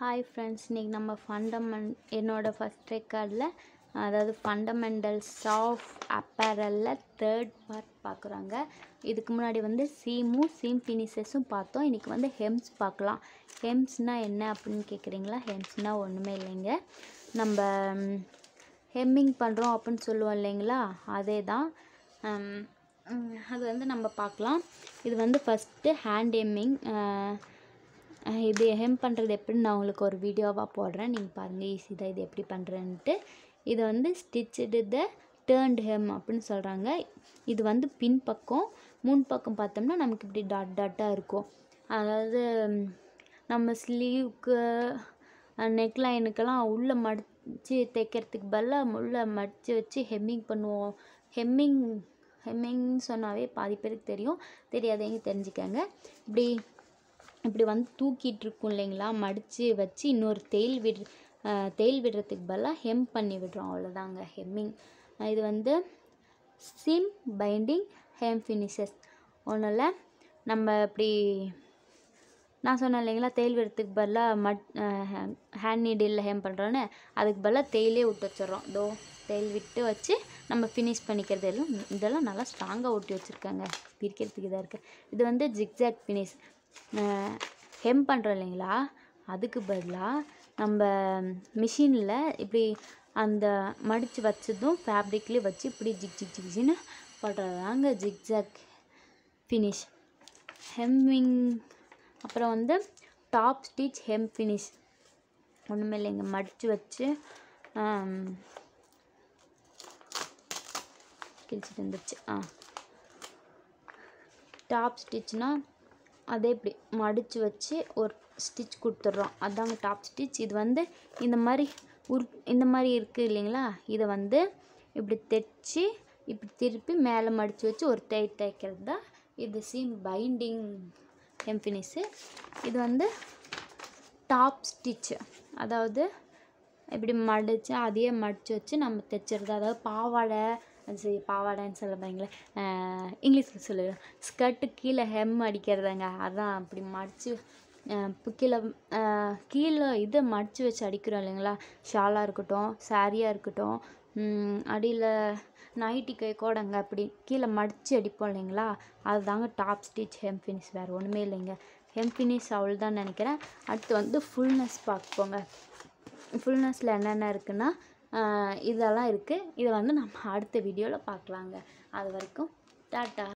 hi friends இன்றைக்கி நம்ம fundament என்னோடய ஃபஸ்ட் ரெக்கார்டில் அதாவது ஃபண்டமெண்டல்ஸ் ஆஃப் அப்பேரலில் தேர்ட் பார்ட் பார்க்குறாங்க இதுக்கு முன்னாடி வந்து சீமும் சீம் ஃபினிஷஸும் பார்த்தோம் இன்றைக்கி வந்து ஹெம்ஸ் பார்க்கலாம் ஹெம்ஸ்னால் என்ன அப்படின்னு கேட்குறீங்களா ஹெம்ஸ்னால் ஒன்றுமே இல்லைங்க நம்ம ஹெம்மிங் பண்ணுறோம் அப்படின்னு சொல்லுவோம் இல்லைங்களா அதே தான் அது வந்து நம்ம பார்க்கலாம் இது வந்து ஃபஸ்ட்டு ஹேண்ட் ஹெம்மிங் இது ஹெம் பண்ணுறது எப்படின்னு நான் உங்களுக்கு ஒரு வீடியோவாக போடுறேன் நீங்கள் பாருங்கள் ஈஸி தான் இது எப்படி பண்ணுறேன்ட்டு இதை வந்து ஸ்டிச்சுடு த டேர்ன்டு ஹெம் அப்படின்னு சொல்கிறாங்க இது வந்து பின் பக்கம் முன் பக்கம் பார்த்தோம்னா நமக்கு இப்படி டாட் டாட்டாக இருக்கும் அதாவது நம்ம ஸ்லீவுக்கு நெக் லைனுக்கெல்லாம் உள்ளே மடித்து தைக்கிறதுக்கு பதிலாக உள்ளே மடித்து வச்சு ஹெம்மிங் பண்ணுவோம் ஹெம்மிங் ஹெம்மிங்னு சொன்னாவே பாதி பேருக்கு தெரியும் தெரியாதவங்க தெரிஞ்சுக்கங்க இப்படி இப்படி வந்து தூக்கிட்டு இருக்கும் இல்லைங்களா மடித்து வச்சு இன்னொரு தேயில் விடு தேயில் விடுறதுக்கு பதிலாக ஹெம் பண்ணி விடுறோம் அவ்வளோதாங்க ஹெம்மிங் இது வந்து சிம் பைண்டிங் ஹேம் ஃபினிஷஸ் ஒன்றும் நம்ம இப்படி நான் சொன்னேன் இல்லைங்களா தேயில் விடுறதுக்கு பதிலாக மட் ஹேண்ட் நீடில் ஹேம் பண்ணுறோன்னு அதுக்கு பதிலாக தேயிலே விட்டு வச்சிடறோம் டோ தேயில் விட்டு வச்சு நம்ம ஃபினிஷ் பண்ணிக்கிறது எல்லாம் இதெல்லாம் நல்லா ஸ்ட்ராங்காக ஊட்டி வச்சுருக்காங்க பிரிக்கிறதுக்கு இதாக இருக்குது இது வந்து ஜிக்ஜாக் ஃபினிஷ் ஹெம் பண்ணுறோம் இல்லைங்களா அதுக்கு பதிலாக நம்ம மிஷினில் இப்படி அந்த மடித்து வச்சதும் ஃபேப்ரிக்லேயே வச்சு இப்படி ஜிக் ஜிக் ஜிக்ஜின்னு ஜிக் ஜாக் ஃபினிஷ் ஹெம்மிங் அப்புறம் வந்து டாப் ஸ்டிச் ஹெம் ஃபினிஷ் ஒன்றுமே இல்லைங்க மடித்து வச்சு கிழிச்சிட்டு வந்துருச்சு ஆ டாப் ஸ்டிச்னால் அதே இப்படி மடித்து வச்சு ஒரு ஸ்டிச் கொடுத்துட்றோம் அதாங்க டாப் ஸ்டிச் இது வந்து இந்த மாதிரி உரு இந்த மாதிரி இருக்குது இல்லைங்களா இதை வந்து இப்படி தைச்சி இப்படி திருப்பி மேலே மடித்து வச்சு ஒரு தை தைக்கிறது தான் இது சீம் பைண்டிங் எம்பினிஸு இது வந்து டாப் ஸ்டிச்சு அதாவது இப்படி மடித்து அதையே மடித்து வச்சு நம்ம தைச்சிருது அதாவது பாவாடை சரி பாவாடைன்னு சொல்ல போகிறீங்களே இங்கிலீஷில் சொல்லு ஸ்கர்ட்டு கீழே ஹெம் அடிக்கிறதுங்க அதுதான் அப்படி மடித்து கீழே கீழே இதை மடித்து வச்சு அடிக்கிறோம் இல்லைங்களா ஷாலாக இருக்கட்டும் சாரியாக இருக்கட்டும் அடியில் நைட்டி கை கோடங்க அப்படி கீழே மடித்து அடிப்போம் இல்லைங்களா அதுதாங்க டாப் ஸ்டிச் ஹெம் ஃபினிஷ் வேறு ஒன்றுமே இல்லைங்க ஹெம் ஃபினிஷ் அவ்வளோ தான் நினைக்கிறேன் அடுத்து வந்து ஃபுல்னஸ் பார்க்கோங்க ஃபுல்னஸில் என்னென்ன இருக்குன்னா இதெல்லாம் இருக்குது இதை வந்து நம்ம அடுத்த வீடியோவில் பார்க்கலாங்க அது வரைக்கும் டாட்டா